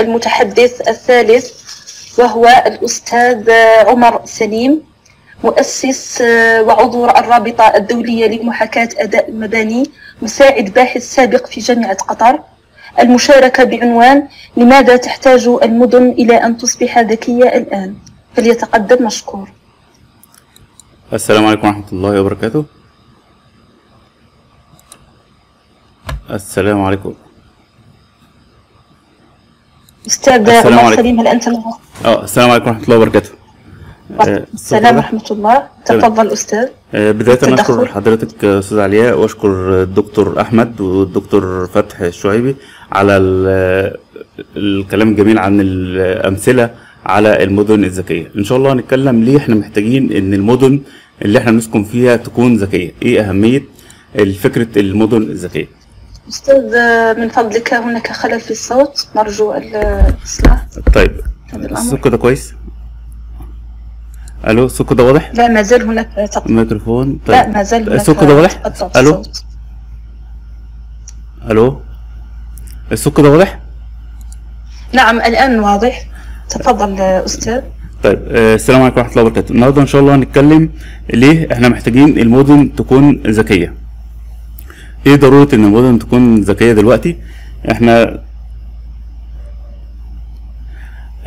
المتحدث الثالث وهو الأستاذ عمر سليم مؤسس آه، وعضو الرابطة الدولية لمحاكاة أداء المباني مساعد باحث سابق في جامعة قطر المشاركة بعنوان لماذا تحتاج المدن إلى أن تصبح ذكية الآن فليتقدم مشكور السلام عليكم ورحمة الله وبركاته السلام عليكم استاذ السلام سليم هل انت اه السلام عليكم ورحمه الله وبركاته آه، السلام ورحمه الله تفضل استاذ آه، بدايه نشكر حضرتك استاذ علياء واشكر الدكتور احمد والدكتور فتح الشعيبي على الكلام الجميل عن الامثله على المدن الذكيه ان شاء الله هنتكلم ليه احنا محتاجين ان المدن اللي احنا بنسكن فيها تكون ذكيه ايه اهميه فكره المدن الذكيه أستاذ من فضلك هناك خلل في الصوت نرجو الإصلاح طيب الصوت كده كويس الو الصوت كده واضح لا ما زال هناك تقطيع الميكروفون طيب لا ما زال هناك الصوت كده واضح الو الو الصوت كده واضح نعم الان واضح تفضل استاذ طيب آه، السلام عليكم ورحمه الله وبركاته النهارده ان شاء الله هنتكلم ليه احنا محتاجين المدن تكون ذكيه ايه ضروره ان المدن تكون ذكيه دلوقتي احنا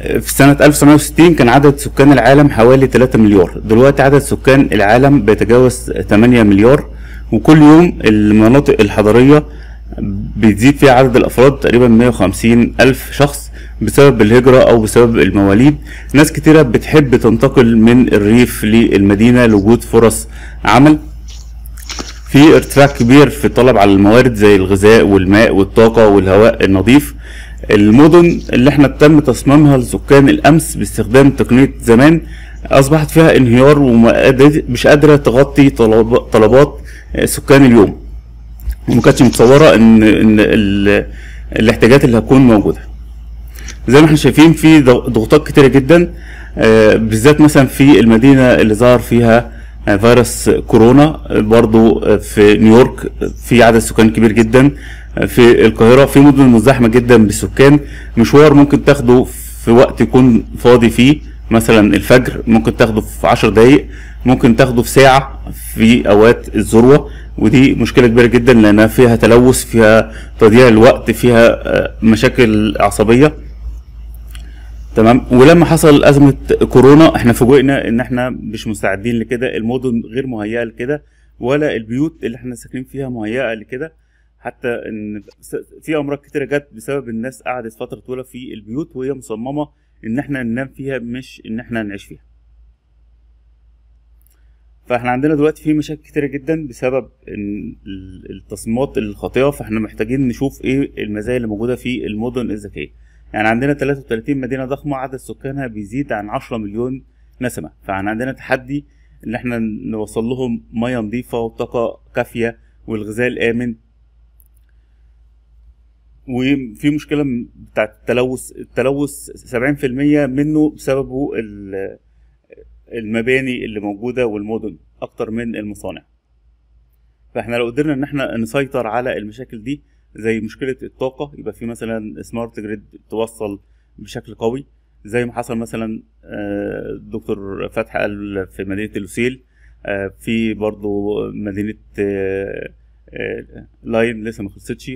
في سنة 1960 كان عدد سكان العالم حوالي 3 مليار دلوقتي عدد سكان العالم بيتجاوز 8 مليار وكل يوم المناطق الحضرية بتزيد فيها عدد الأفراد تقريبا 150 ألف شخص بسبب الهجرة أو بسبب المواليد ناس كتيرة بتحب تنتقل من الريف للمدينة لوجود فرص عمل في ارتفاع كبير في الطلب على الموارد زي الغذاء والماء والطاقة والهواء النظيف المدن اللي احنا تم تصميمها لسكان الامس باستخدام تقنية زمان اصبحت فيها انهيار ومش قادرة تغطي طلبات سكان اليوم وما كانتش متصورة ان, إن الاحتياجات اللي هتكون موجودة زي ما احنا شايفين في ضغوطات كتيرة جدا آه، بالذات مثلا في المدينة اللي ظهر فيها آه، فيروس كورونا آه، برضو آه، في نيويورك في عدد سكان كبير جدا في القاهرة في مدن مزدحمة جدا بالسكان مشوار ممكن تاخده في وقت يكون فاضي فيه مثلا الفجر ممكن تاخده في 10 دقايق ممكن تاخده في ساعة في أوقات الذروة ودي مشكلة كبيرة جدا لأنها فيها تلوث فيها تضييع الوقت فيها مشاكل عصبية تمام ولما حصل ازمه كورونا احنا فوجئنا ان احنا مش مستعدين لكده المدن غير مهيئه لكده ولا البيوت اللي احنا ساكنين فيها مهيئه لكده حتى ان في امراض كتيره جت بسبب الناس قعدت فتره طويله في البيوت وهي مصممه ان احنا ننام فيها مش ان احنا نعيش فيها فاحنا عندنا دلوقتي في مشاكل كتيره جدا بسبب التصميمات الخاطئه فاحنا محتاجين نشوف ايه المزايا اللي موجوده في المدن الذكيه يعني عندنا 33 مدينة ضخمة عدد سكانها بيزيد عن 10 مليون نسمة فعن عندنا تحدي ان احنا نوصل لهم مياه نظيفة وطاقة كافية والغذاء الآمن وفي مشكلة بتاعة التلوث التلوث 70% منه بسببه المباني اللي موجودة والمدن أكتر من المصانع فاحنا لو قدرنا ان احنا نسيطر على المشاكل دي زي مشكله الطاقه يبقى في مثلا سمارت جريد توصل بشكل قوي زي ما حصل مثلا الدكتور آه، فتحي قال في مدينه لوسيل آه، في برضو مدينه لاين آه، لسه ما خلصتش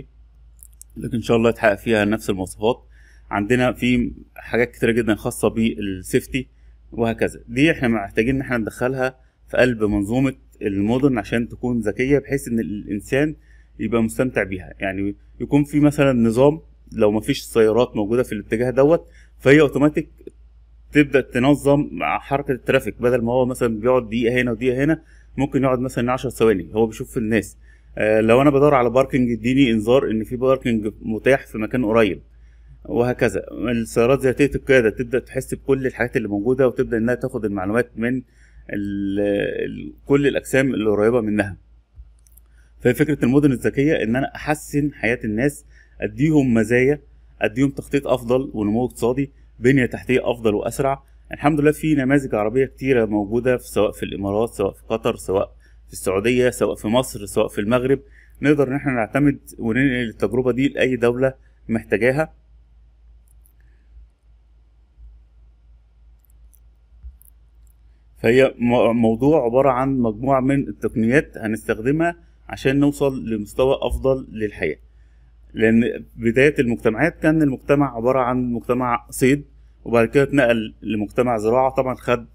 لكن ان شاء الله يتحقق فيها نفس المواصفات عندنا في حاجات كتيره جدا خاصه بالسيفتي وهكذا دي احنا محتاجين ان احنا ندخلها في قلب منظومه المودرن عشان تكون ذكيه بحيث ان الانسان يبقى مستمتع بيها يعني يكون في مثلا نظام لو مفيش سيارات موجوده في الاتجاه دوت فهي اوتوماتيك تبدا تنظم حركه الترافيك بدل ما هو مثلا بيقعد دقيقه هنا ودقيقه هنا ممكن يقعد مثلا 10 ثواني هو بيشوف الناس آه لو انا بدور على باركنج يديني انذار ان في باركنج متاح في مكان قريب وهكذا السيارات ذاتيه القياده تبدا تحس بكل الحاجات اللي موجوده وتبدا انها تاخد المعلومات من كل الاجسام اللي قريبه منها فكره المدن الذكيه ان انا احسن حياه الناس اديهم مزايا اديهم تخطيط افضل ونمو اقتصادي بنيه تحتيه افضل واسرع يعني الحمد لله في نماذج عربيه كتيره موجوده في سواء في الامارات سواء في قطر سواء في السعوديه سواء في مصر سواء في المغرب نقدر ان احنا نعتمد وننقل التجربه دي لاي دوله محتاجاها فهي موضوع عباره عن مجموعه من التقنيات هنستخدمها عشان نوصل لمستوى افضل للحياه لان بدايه المجتمعات كان المجتمع عباره عن مجتمع صيد وبعد كده اتنقل لمجتمع زراعه طبعا خد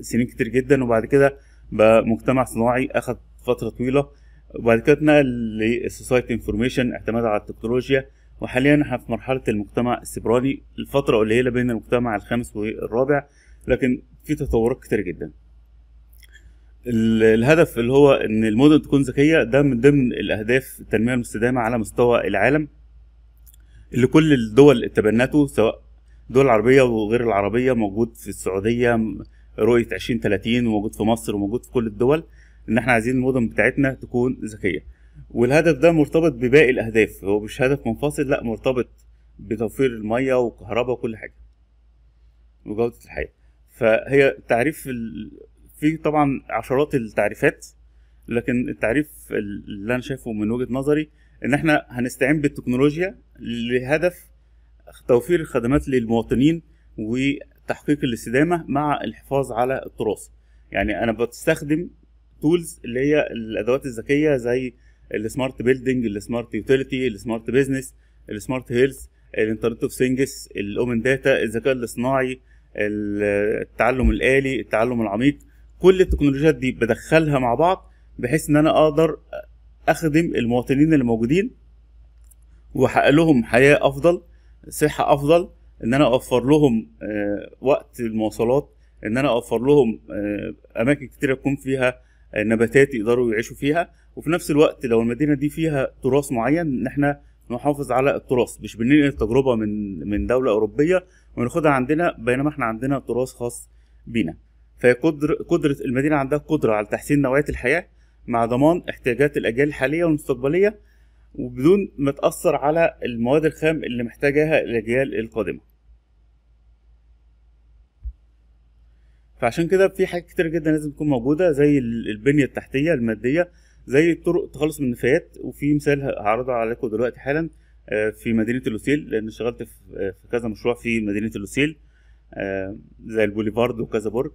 سنين كتير جدا وبعد كده بقى مجتمع صناعي اخد فتره طويله وبعد كده اتنقل للسوسايتي انفورميشن اعتماد على التكنولوجيا وحاليا احنا في مرحله المجتمع السبراني الفتره قليله بين المجتمع الخامس والرابع لكن في تطورات كتير جدا الهدف اللي هو ان المدن تكون ذكيه ده من ضمن الاهداف التنميه المستدامه على مستوى العالم اللي كل الدول اتبنته سواء الدول العربيه وغير العربيه موجود في السعوديه رؤيه 2030 وموجود في مصر وموجود في كل الدول ان احنا عايزين المدن بتاعتنا تكون ذكيه والهدف ده مرتبط بباقي الاهداف هو مش هدف منفصل لا مرتبط بتوفير الميه والكهرباء وكل حاجه وجوده الحياه فهي تعريف في طبعا عشرات التعريفات لكن التعريف اللي انا شايفه من وجهه نظري ان احنا هنستعين بالتكنولوجيا لهدف توفير الخدمات للمواطنين وتحقيق الاستدامه مع الحفاظ على التراث يعني انا بستخدم تولز اللي هي الادوات الذكيه زي السمارت بيلدينج السمارت يوتيليتي السمارت بيزنس السمارت هيلث الانترنت اوف ثينجز الاومن داتا الذكاء الاصطناعي التعلم الالي التعلم العميق كل التكنولوجيات دي بدخلها مع بعض بحيث ان انا اقدر اخدم المواطنين اللي موجودين واحقق لهم حياه افضل صحه افضل ان انا اوفر لهم آه، وقت المواصلات ان انا اوفر لهم آه، اماكن كتيره تكون فيها آه، نباتات يقدروا يعيشوا فيها وفي نفس الوقت لو المدينه دي فيها تراث معين ان احنا نحافظ على التراث مش بننقل التجربه من من دوله اوروبيه وناخدها عندنا بينما احنا عندنا تراث خاص بينا فقدر قدرة المدينة عندها قدرة على تحسين نوعية الحياة مع ضمان احتياجات الأجيال الحالية والمستقبلية وبدون ما تأثر على المواد الخام اللي محتاجاها الأجيال القادمة فعشان كده في حاجات كتير جدا لازم تكون موجودة زي البنية التحتية المادية زي طرق تخلص من النفايات وفي مثال هعرضه عليكم دلوقتي حالا آه، في مدينة الوسيل لأن اشتغلت آه، في كذا مشروع في مدينة الوسيل آه، زي البوليفارد وكذا برج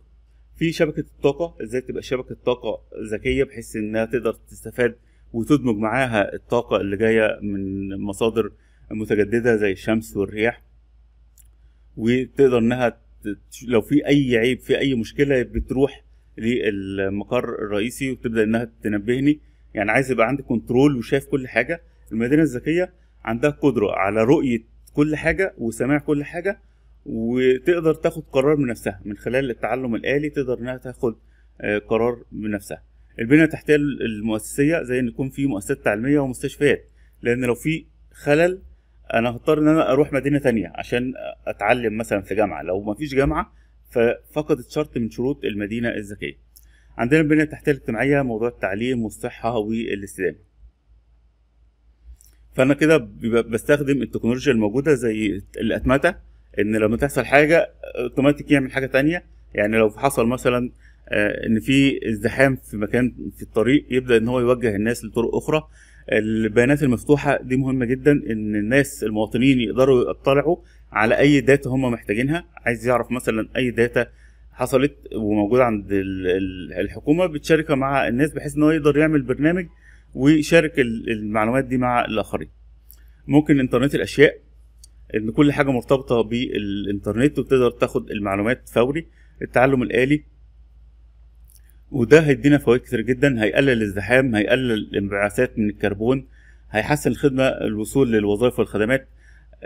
في شبكه الطاقه ازاي تبقى شبكه طاقه ذكيه بحيث انها تقدر تستفاد وتدمج معاها الطاقه اللي جايه من مصادر متجدده زي الشمس والرياح وتقدر انها لو في اي عيب في اي مشكله بتروح للمقر الرئيسي وتبدا انها تنبهني يعني عايز يبقى عندي كنترول وشايف كل حاجه المدينه الذكيه عندها قدره على رؤيه كل حاجه وسماع كل حاجه وتقدر تاخد قرار بنفسها من خلال التعلم الآلي تقدر إنها تاخد آه، قرار بنفسها البنية التحتية المؤسسية زي إن يكون في مؤسسات تعليمية ومستشفيات لأن لو في خلل أنا هضطر إن أنا أروح مدينة تانية عشان أتعلم مثلا في جامعة لو مفيش جامعة ففقدت شرط من شروط المدينة الذكية عندنا البنية التحتية الاجتماعية موضوع التعليم والصحة والاستدامة فانا كده بستخدم التكنولوجيا الموجوده زي الاتمته ان لما تحصل حاجه اوتوماتيك يعمل حاجه تانية يعني لو حصل مثلا آه، ان في ازدحام في مكان في الطريق يبدا ان هو يوجه الناس لطرق اخرى البيانات المفتوحه دي مهمه جدا ان الناس المواطنين يقدروا يطلعوا على اي داتا هم محتاجينها عايز يعرف مثلا اي داتا حصلت وموجوده عند الحكومه بتشاركها مع الناس بحيث ان هو يقدر يعمل برنامج ويشارك المعلومات دي مع الاخرين ممكن انترنت الاشياء ان كل حاجه مرتبطه بالانترنت وتقدر تاخد المعلومات فوري التعلم الالي وده هيدينا فوائد كتير جدا هيقلل الزحام هيقلل الانبعاثات من الكربون هيحسن الخدمه الوصول للوظائف والخدمات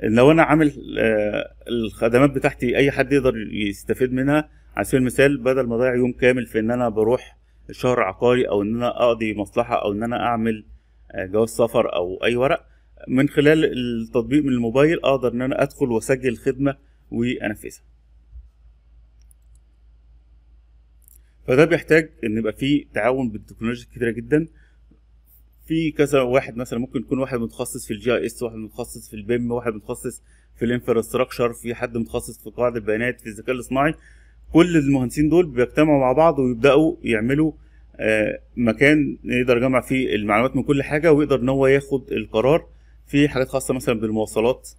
لو انا عامل آه، الخدمات بتاعتي اي حد يقدر يستفيد منها على سبيل المثال بدل ما اضيع يوم كامل في ان انا بروح شهر عقاري او ان انا اقضي مصلحه او ان انا اعمل آه، جواز سفر او اي ورق من خلال التطبيق من الموبايل اقدر ان انا ادخل واسجل الخدمه وانفذها فده بيحتاج ان يبقى في تعاون بالتكنولوجيا كتيره جدا في كذا واحد مثلا ممكن يكون واحد متخصص في الجي اي اس واحد متخصص في البيم واحد متخصص في الانفراستراكشر في حد متخصص في قواعد البيانات في الذكاء الاصطناعي كل المهندسين دول بيجتمعوا مع بعض ويبداوا يعملوا آه، مكان يقدر يجمع فيه المعلومات من كل حاجه ويقدر ان هو ياخد القرار في حاجات خاصة مثلا بالمواصلات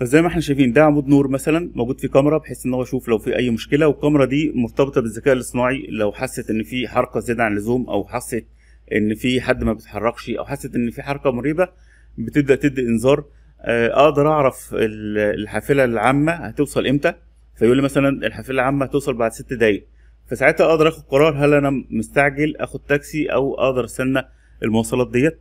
فزي ما احنا شايفين ده عمود نور مثلا موجود في كاميرا بحيث ان هو يشوف لو في اي مشكله والكاميرا دي مرتبطه بالذكاء الاصطناعي لو حست ان في حركه زياده عن اللزوم او حست ان في حد ما بيتحركش او حست ان في حركه مريبه بتبدا تدي انذار آه، اقدر اعرف الحافله العامه هتوصل امتى فيقول لي مثلا الحافله العامه هتوصل بعد ست دقايق فساعتها اقدر اخد قرار هل انا مستعجل اخد تاكسي او اقدر استنى المواصلات ديت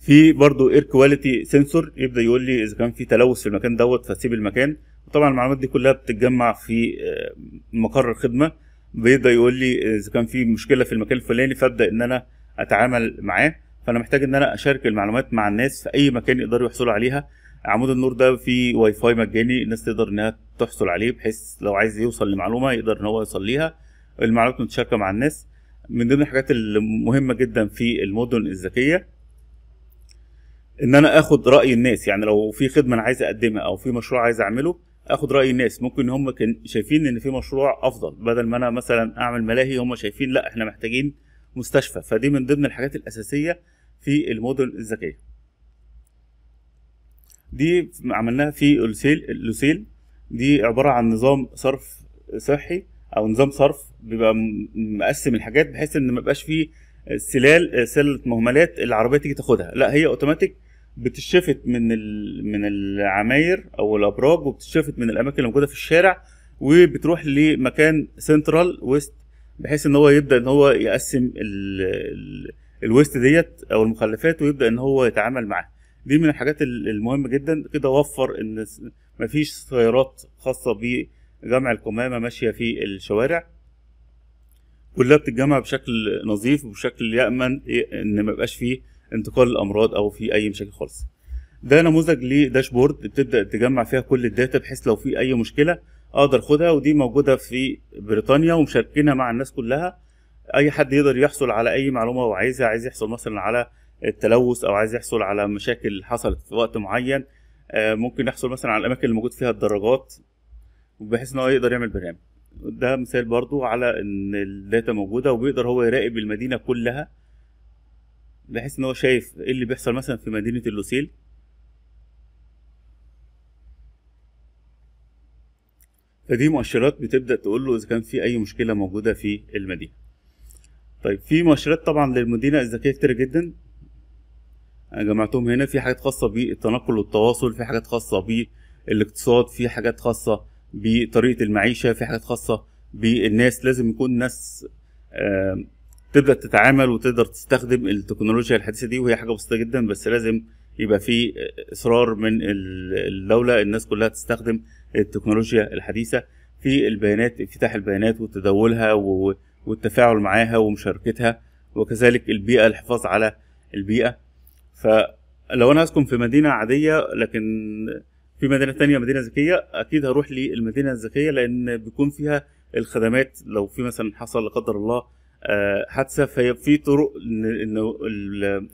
في برضو اير كواليتي سنسور يبدا يقول لي اذا كان في تلوث في المكان دوت فسيب المكان وطبعا المعلومات دي كلها بتتجمع في آه، مقر الخدمه بيبدا يقول لي اذا كان في مشكله في المكان الفلاني فابدا ان انا اتعامل معاه فانا محتاج ان انا اشارك المعلومات مع الناس في اي مكان يقدروا يحصلوا عليها عمود النور ده فيه واي فاي مجاني الناس تقدر انها تحصل عليه بحيث لو عايز يوصل لمعلومه يقدر ان هو يوصل ليها المعلومات متشاركه مع الناس من ضمن الحاجات المهمه جدا في المدن الذكيه ان انا اخد راي الناس يعني لو في خدمه انا عايز اقدمها او في مشروع عايز اعمله اخد راي الناس ممكن هم كان شايفين ان في مشروع افضل بدل ما انا مثلا اعمل ملاهي هم شايفين لا احنا محتاجين مستشفى فدي من ضمن الحاجات الاساسيه في المدن الذكيه دي عملناها في لوسيل لوسيل دي عباره عن نظام صرف صحي او نظام صرف بيبقى مقسم الحاجات بحيث ان ما يبقاش فيه سلال سله مهملات العربيه تيجي تاخدها لا هي اوتوماتيك بتشفت من ال... من العماير او الابراج وبتشفت من الاماكن اللي موجوده في الشارع وبتروح لمكان سنترال ويست بحيث ان هو يبدا ان هو يقسم الويست ديت او المخلفات ويبدا ان هو يتعامل معاها دي من الحاجات المهمه جدا كده وفر ان مفيش سيارات خاصه بيه جمع القمامه ماشيه في الشوارع كلها بتتجمع بشكل نظيف وبشكل يامن إيه، ان ما يبقاش فيه انتقال الامراض او في اي مشاكل خالص ده نموذج لداشبورد بتبدا تجمع فيها كل الداتا بحيث لو في اي مشكله اقدر اخدها ودي موجوده في بريطانيا ومشاركينها مع الناس كلها اي حد يقدر يحصل على اي معلومه هو عايزها عايز يحصل مثلا على التلوث او عايز يحصل على مشاكل حصلت في وقت معين آه، ممكن يحصل مثلا على الاماكن اللي موجود فيها الدراجات وبحيث ان هو يقدر يعمل برنامج ده مثال برضو على ان الداتا موجوده وبيقدر هو يراقب المدينه كلها بحيث ان هو شايف ايه اللي بيحصل مثلا في مدينه اللوسيل فدي مؤشرات بتبدا تقول له اذا كان في اي مشكله موجوده في المدينه طيب في مؤشرات طبعا للمدينه الذكيه كتير جدا انا جمعتهم هنا في حاجات خاصه بالتنقل والتواصل في حاجات خاصه بالاقتصاد في حاجات خاصه بطريقه المعيشه في حاجات خاصه بالناس لازم يكون ناس آه، تبدا تتعامل وتقدر تستخدم التكنولوجيا الحديثه دي وهي حاجه بسيطه جدا بس لازم يبقى في اصرار من الدوله الناس كلها تستخدم التكنولوجيا الحديثه في البيانات افتتاح البيانات وتداولها والتفاعل معاها ومشاركتها وكذلك البيئه الحفاظ على البيئه فلو انا اسكن في مدينه عاديه لكن في مدينه تانية مدينه ذكيه اكيد هروح للمدينه الذكيه لان بيكون فيها الخدمات لو في مثلا حصل لا قدر الله آه، حادثه فهي في طرق ان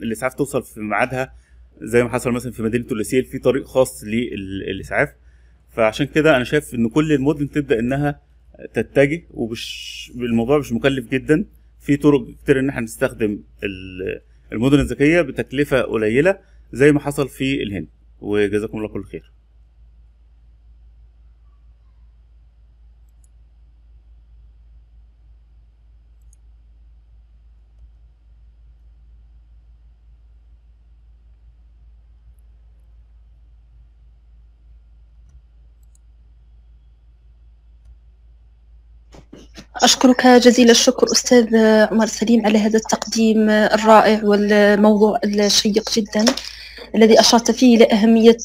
الاسعاف توصل في ميعادها زي ما حصل مثلا في مدينه توليسيل في طريق خاص للاسعاف فعشان كده انا شايف ان كل المدن تبدا انها تتجه والموضوع مش مكلف جدا في طرق كتير ان احنا نستخدم المدن الذكيه بتكلفه قليله زي ما حصل في الهند وجزاكم الله كل خير أشكرك جزيل الشكر أستاذ عمر سليم على هذا التقديم الرائع والموضوع الشيق جدا الذي أشرت فيه لأهمية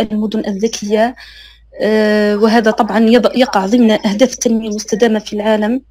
المدن الذكية آه، وهذا طبعا يقع ضمن أهداف التنمية المستدامة في العالم